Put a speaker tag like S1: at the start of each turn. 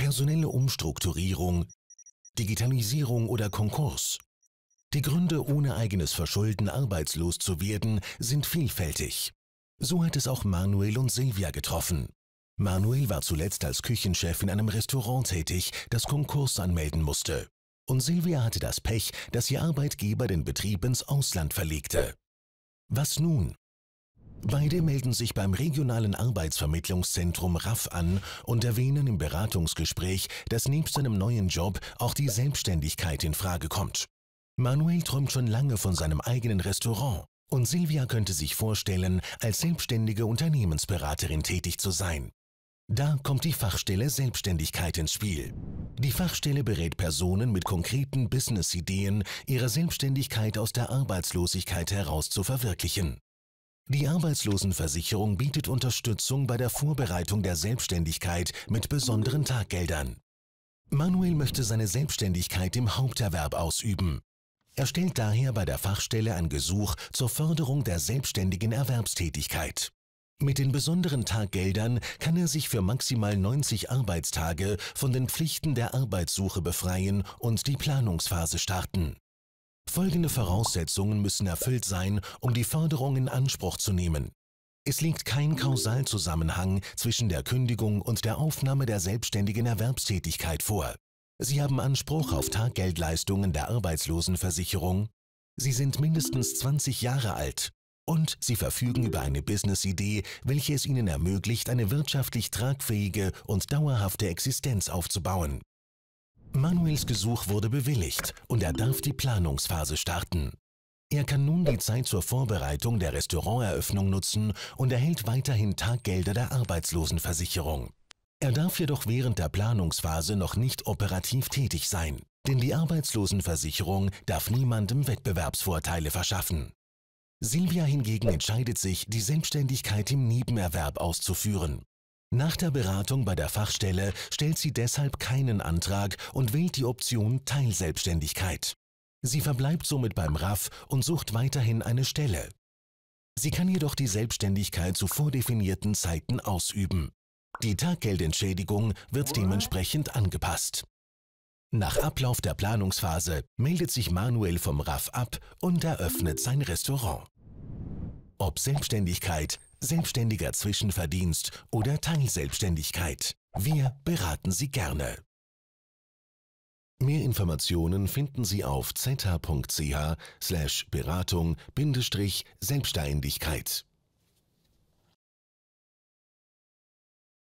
S1: personelle Umstrukturierung, Digitalisierung oder Konkurs. Die Gründe, ohne eigenes Verschulden arbeitslos zu werden, sind vielfältig. So hat es auch Manuel und Silvia getroffen. Manuel war zuletzt als Küchenchef in einem Restaurant tätig, das Konkurs anmelden musste. Und Silvia hatte das Pech, dass ihr Arbeitgeber den Betrieb ins Ausland verlegte. Was nun? Beide melden sich beim regionalen Arbeitsvermittlungszentrum RAF an und erwähnen im Beratungsgespräch, dass nebst einem neuen Job auch die Selbstständigkeit in Frage kommt. Manuel träumt schon lange von seinem eigenen Restaurant und Silvia könnte sich vorstellen, als selbstständige Unternehmensberaterin tätig zu sein. Da kommt die Fachstelle Selbstständigkeit ins Spiel. Die Fachstelle berät Personen mit konkreten Business-Ideen, ihre Selbstständigkeit aus der Arbeitslosigkeit heraus zu verwirklichen. Die Arbeitslosenversicherung bietet Unterstützung bei der Vorbereitung der Selbstständigkeit mit besonderen Taggeldern. Manuel möchte seine Selbstständigkeit im Haupterwerb ausüben. Er stellt daher bei der Fachstelle ein Gesuch zur Förderung der selbstständigen Erwerbstätigkeit. Mit den besonderen Taggeldern kann er sich für maximal 90 Arbeitstage von den Pflichten der Arbeitssuche befreien und die Planungsphase starten. Folgende Voraussetzungen müssen erfüllt sein, um die Förderung in Anspruch zu nehmen. Es liegt kein Kausalzusammenhang zwischen der Kündigung und der Aufnahme der selbstständigen Erwerbstätigkeit vor. Sie haben Anspruch auf Taggeldleistungen der Arbeitslosenversicherung. Sie sind mindestens 20 Jahre alt. Und Sie verfügen über eine Business-Idee, welche es Ihnen ermöglicht, eine wirtschaftlich tragfähige und dauerhafte Existenz aufzubauen. Manuels Gesuch wurde bewilligt und er darf die Planungsphase starten. Er kann nun die Zeit zur Vorbereitung der Restauranteröffnung nutzen und erhält weiterhin Taggelder der Arbeitslosenversicherung. Er darf jedoch während der Planungsphase noch nicht operativ tätig sein, denn die Arbeitslosenversicherung darf niemandem Wettbewerbsvorteile verschaffen. Silvia hingegen entscheidet sich, die Selbstständigkeit im Nebenerwerb auszuführen. Nach der Beratung bei der Fachstelle stellt sie deshalb keinen Antrag und wählt die Option Teilselbstständigkeit. Sie verbleibt somit beim RAF und sucht weiterhin eine Stelle. Sie kann jedoch die Selbstständigkeit zu vordefinierten Zeiten ausüben. Die Taggeldentschädigung wird dementsprechend angepasst. Nach Ablauf der Planungsphase meldet sich Manuel vom RAF ab und eröffnet sein Restaurant. Ob Selbstständigkeit, selbstständiger Zwischenverdienst oder Teilselbstständigkeit. Wir beraten Sie gerne. Mehr Informationen finden Sie auf zh.ch/beratung-selbstständigkeit. slash